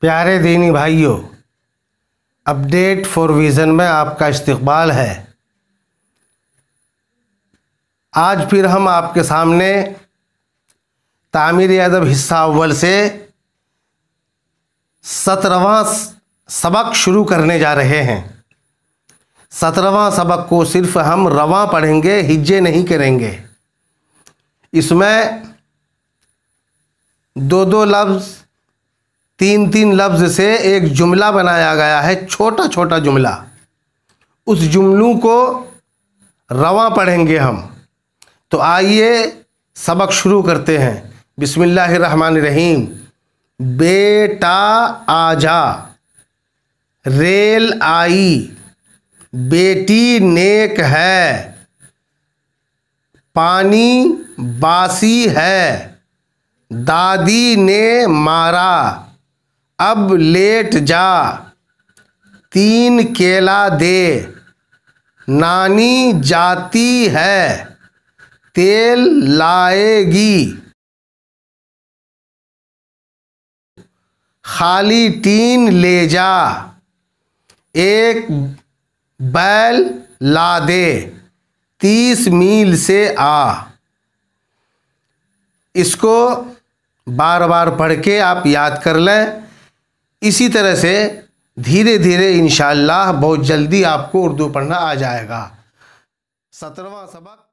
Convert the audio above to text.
प्यारे दीनी भाइयों अपडेट फॉर विज़न में आपका इस्तकबाल है आज फिर हम आपके सामने तामिर अदब हिस्सा अव्वल से सत्रहवा सबक शुरू करने जा रहे हैं सत्रहवा सबक को सिर्फ हम रवा पढ़ेंगे हिज्जे नहीं करेंगे इसमें दो दो लफ्ज़ तीन तीन लफ्ज़ से एक जुमला बनाया गया है छोटा छोटा जुमला उस जुमलों को रवा पढ़ेंगे हम तो आइए सबक शुरू करते हैं बिसमीम बेटा आजा रेल आई बेटी नेक है पानी बासी है दादी ने मारा अब लेट जा तीन केला दे नानी जाती है तेल लाएगी खाली टीन ले जा एक बैल ला दे तीस मील से आ इसको बार बार पढ़ के आप याद कर लें इसी तरह से धीरे धीरे इन बहुत जल्दी आपको उर्दू पढ़ना आ जाएगा सत्रहवा सबक